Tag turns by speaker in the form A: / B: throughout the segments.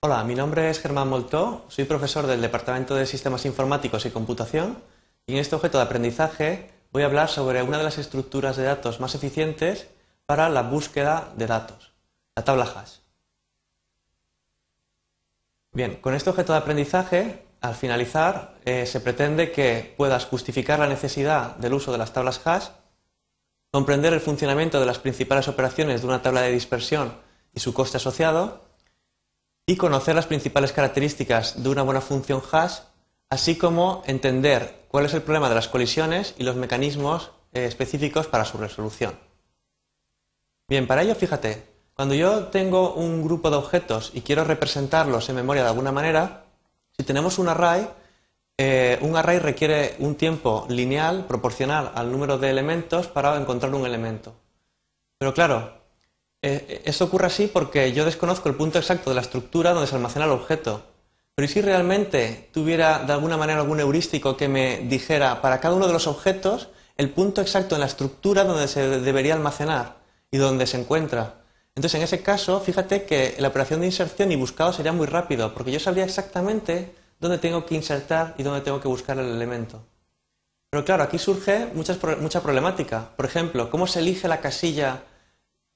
A: Hola, mi nombre es Germán Molto. soy profesor del Departamento de Sistemas Informáticos y Computación y en este objeto de aprendizaje voy a hablar sobre una de las estructuras de datos más eficientes para la búsqueda de datos, la tabla hash. Bien, con este objeto de aprendizaje, al finalizar, eh, se pretende que puedas justificar la necesidad del uso de las tablas hash, comprender el funcionamiento de las principales operaciones de una tabla de dispersión y su coste asociado, y conocer las principales características de una buena función hash, así como entender cuál es el problema de las colisiones y los mecanismos eh, específicos para su resolución. Bien, para ello fíjate, cuando yo tengo un grupo de objetos y quiero representarlos en memoria de alguna manera, si tenemos un array, eh, un array requiere un tiempo lineal proporcional al número de elementos para encontrar un elemento. Pero claro, eh, eh, eso ocurre así porque yo desconozco el punto exacto de la estructura donde se almacena el objeto. Pero ¿y si realmente tuviera de alguna manera algún heurístico que me dijera para cada uno de los objetos el punto exacto en la estructura donde se debería almacenar y donde se encuentra? Entonces, en ese caso, fíjate que la operación de inserción y buscado sería muy rápido, porque yo sabría exactamente dónde tengo que insertar y dónde tengo que buscar el elemento. Pero claro, aquí surge mucha problemática. Por ejemplo, ¿cómo se elige la casilla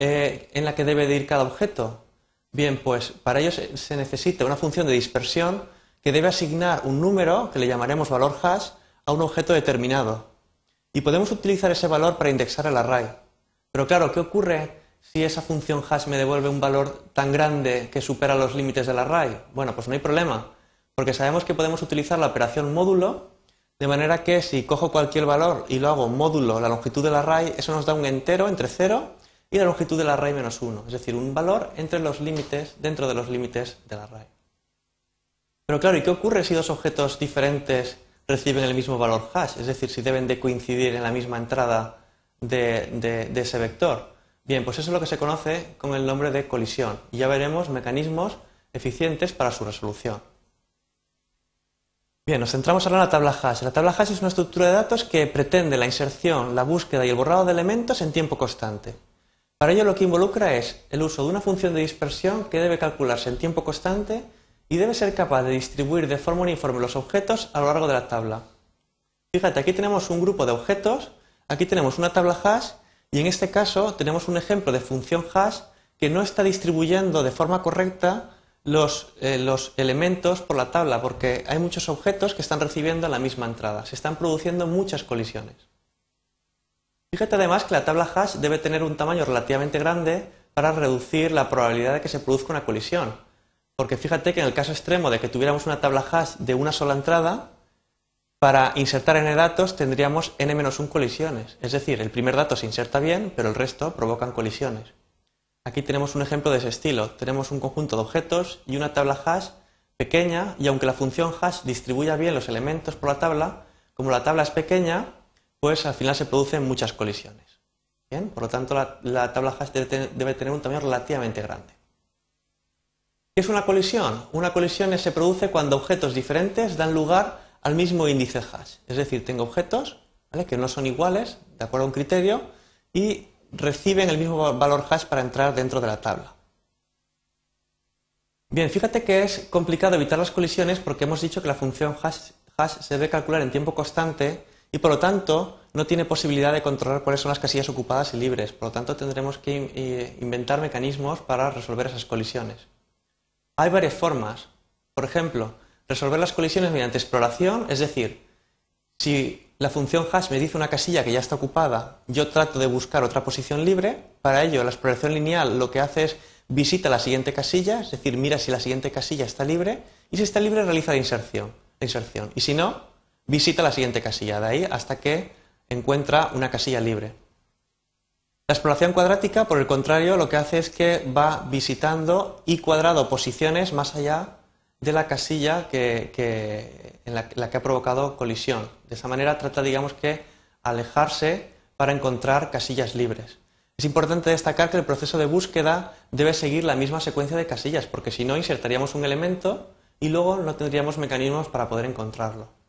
A: eh, en la que debe de ir cada objeto? Bien, pues para ello se, necesita una función de dispersión que debe asignar un número, que le llamaremos valor hash, a un objeto determinado. Y podemos utilizar ese valor para indexar el array. Pero claro, ¿qué ocurre si esa función hash me devuelve un valor tan grande que supera los límites del array? Bueno, pues no hay problema, porque sabemos que podemos utilizar la operación módulo, de manera que si cojo cualquier valor y lo hago módulo la longitud del array, eso nos da un entero entre 0 y la longitud del array menos uno, es decir, un valor entre los límites, dentro de los límites del array. Pero claro, ¿y qué ocurre si dos objetos diferentes reciben el mismo valor hash? Es decir, si deben de coincidir en la misma entrada de, de ese vector. Bien, pues eso es lo que se conoce con el nombre de colisión. Y ya veremos mecanismos eficientes para su resolución. Bien, nos centramos ahora en la tabla hash. La tabla hash es una estructura de datos que pretende la inserción, la búsqueda y el borrado de elementos en tiempo constante. Para ello lo que involucra es el uso de una función de dispersión que debe calcularse en tiempo constante y debe ser capaz de distribuir de forma uniforme los objetos a lo largo de la tabla. Fíjate, aquí tenemos un grupo de objetos, aquí tenemos una tabla hash y en este caso tenemos un ejemplo de función hash que no está distribuyendo de forma correcta los, eh, los, elementos por la tabla porque hay muchos objetos que están recibiendo la misma entrada, se están produciendo muchas colisiones. Fíjate además que la tabla hash debe tener un tamaño relativamente grande para reducir la probabilidad de que se produzca una colisión. Porque fíjate que en el caso extremo de que tuviéramos una tabla hash de una sola entrada, para insertar n datos tendríamos n-1 colisiones. Es decir, el primer dato se inserta bien, pero el resto provocan colisiones. Aquí tenemos un ejemplo de ese estilo. Tenemos un conjunto de objetos y una tabla hash pequeña y aunque la función hash distribuya bien los elementos por la tabla, como la tabla es pequeña, pues al final se producen muchas colisiones. ¿Bien? Por lo tanto, la, tabla hash debe, tener un tamaño relativamente grande. ¿Qué es una colisión? Una colisión se produce cuando objetos diferentes dan lugar al mismo índice hash. Es decir, tengo objetos que no son iguales, de acuerdo a un criterio, y reciben el mismo valor hash para entrar dentro de la tabla. Bien, fíjate que es complicado evitar las colisiones porque hemos dicho que la función hash se debe calcular en tiempo constante y por lo tanto no tiene posibilidad de controlar cuáles son las casillas ocupadas y libres. Por lo tanto, tendremos que eh, inventar mecanismos para resolver esas colisiones. Hay varias formas. Por ejemplo, resolver las colisiones mediante exploración, es decir, si la función hash me dice una casilla que ya está ocupada, yo trato de buscar otra posición libre. Para ello, la exploración lineal lo que hace es visita la siguiente casilla, es decir, mira si la siguiente casilla está libre, y si está libre realiza la inserción. La inserción. Y si no, visita la siguiente casilla, de ahí hasta que encuentra una casilla libre. La exploración cuadrática, por el contrario, lo que hace es que va visitando y cuadrado posiciones más allá de la casilla que, en la, que ha provocado colisión. De esa manera trata, digamos que, alejarse para encontrar casillas libres. Es importante destacar que el proceso de búsqueda debe seguir la misma secuencia de casillas, porque si no insertaríamos un elemento y luego no tendríamos mecanismos para poder encontrarlo.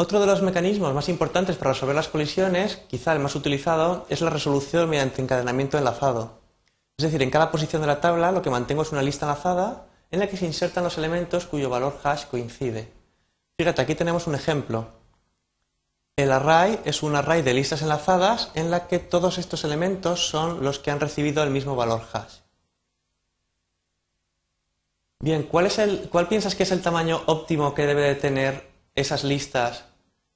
A: Otro de los mecanismos más importantes para resolver las colisiones, quizá el más utilizado, es la resolución mediante encadenamiento enlazado. Es decir, en cada posición de la tabla lo que mantengo es una lista enlazada en la que se insertan los elementos cuyo valor hash coincide. Fíjate, aquí tenemos un ejemplo. El array es un array de listas enlazadas en la que todos estos elementos son los que han recibido el mismo valor hash. Bien, ¿cuál, ¿cuál piensas que es el tamaño óptimo que debe de tener esas listas,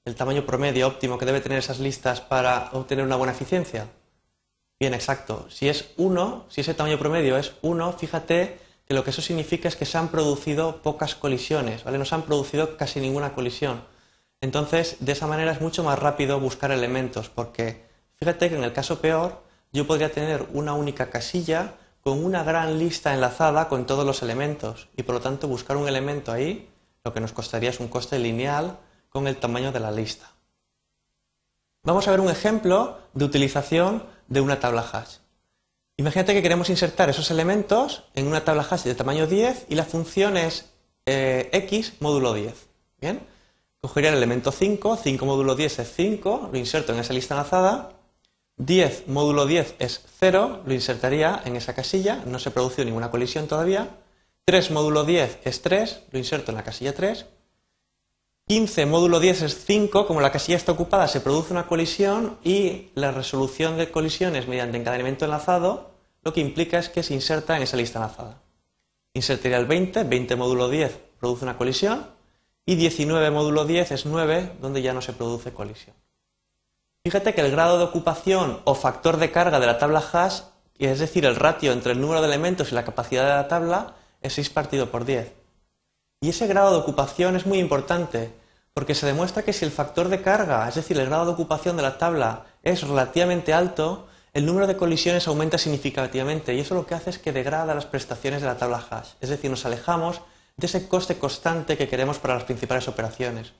A: el tamaño promedio óptimo que debe tener esas listas para obtener una buena eficiencia? Bien, exacto. Si es 1, si ese tamaño promedio es 1, fíjate que lo que eso significa es que se han producido pocas colisiones, ¿vale? No se han producido casi ninguna colisión. Entonces, de esa manera es mucho más rápido buscar elementos, porque fíjate que en el caso peor, yo podría tener una única casilla con una gran lista enlazada con todos los elementos, y por lo tanto buscar un elemento ahí lo que nos costaría es un coste lineal con el tamaño de la lista. Vamos a ver un ejemplo de utilización de una tabla hash. Imagínate que queremos insertar esos elementos en una tabla hash de tamaño 10 y la función es eh, x módulo 10. Bien, cogería el elemento 5, 5 módulo 10 es 5, lo inserto en esa lista enlazada. 10 módulo 10 es 0, lo insertaría en esa casilla, no se produjo ninguna colisión todavía. 3 módulo 10 es 3, lo inserto en la casilla 3. 15 módulo 10 es 5, como la casilla está ocupada se produce una colisión y la resolución de colisiones mediante encadenamiento enlazado lo que implica es que se inserta en esa lista enlazada. Insertaría el 20, 20 módulo 10 produce una colisión y 19 módulo 10 es 9 donde ya no se produce colisión. Fíjate que el grado de ocupación o factor de carga de la tabla hash, es decir, el ratio entre el número de elementos y la capacidad de la tabla, es 6 partido por 10. Y ese grado de ocupación es muy importante porque se demuestra que si el factor de carga, es decir, el grado de ocupación de la tabla, es relativamente alto, el número de colisiones aumenta significativamente y eso lo que hace es que degrada las prestaciones de la tabla hash, es decir, nos alejamos de ese coste constante que queremos para las principales operaciones.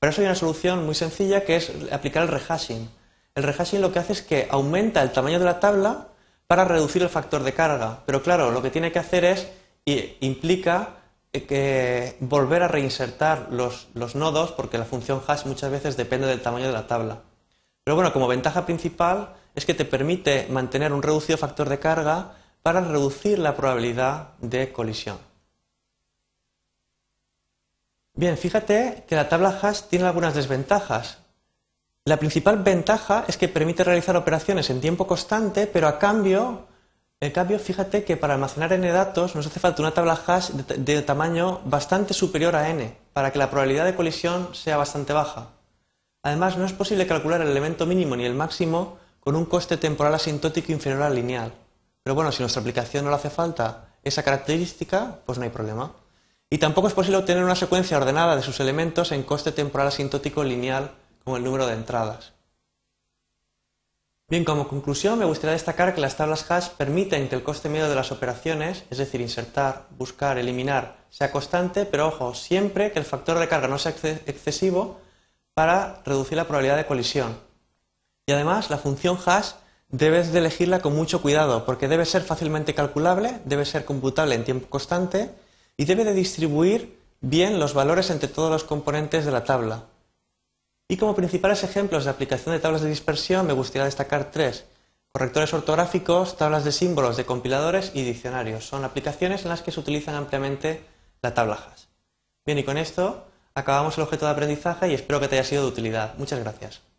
A: Para eso hay una solución muy sencilla que es aplicar el rehashing. El rehashing lo que hace es que aumenta el tamaño de la tabla para reducir el factor de carga, pero claro, lo que tiene que hacer es y implica eh, que volver a reinsertar los, los, nodos porque la función hash muchas veces depende del tamaño de la tabla. Pero bueno, como ventaja principal es que te permite mantener un reducido factor de carga para reducir la probabilidad de colisión. Bien, fíjate que la tabla hash tiene algunas desventajas. La principal ventaja es que permite realizar operaciones en tiempo constante, pero a cambio en cambio, fíjate que para almacenar n datos nos hace falta una tabla hash de, tamaño bastante superior a n, para que la probabilidad de colisión sea bastante baja. Además, no es posible calcular el elemento mínimo ni el máximo con un coste temporal asintótico inferior al lineal. Pero bueno, si nuestra aplicación no le hace falta esa característica, pues no hay problema. Y tampoco es posible obtener una secuencia ordenada de sus elementos en coste temporal asintótico lineal con el número de entradas. Bien, como conclusión me gustaría destacar que las tablas hash permiten que el coste medio de las operaciones, es decir, insertar, buscar, eliminar, sea constante, pero ojo, siempre que el factor de carga no sea excesivo para reducir la probabilidad de colisión. Y además, la función hash debes de elegirla con mucho cuidado porque debe ser fácilmente calculable, debe ser computable en tiempo constante y debe de distribuir bien los valores entre todos los componentes de la tabla. Y como principales ejemplos de aplicación de tablas de dispersión me gustaría destacar tres. Correctores ortográficos, tablas de símbolos de compiladores y diccionarios. Son aplicaciones en las que se utilizan ampliamente la tabla hash. Bien, y con esto acabamos el objeto de aprendizaje y espero que te haya sido de utilidad. Muchas gracias.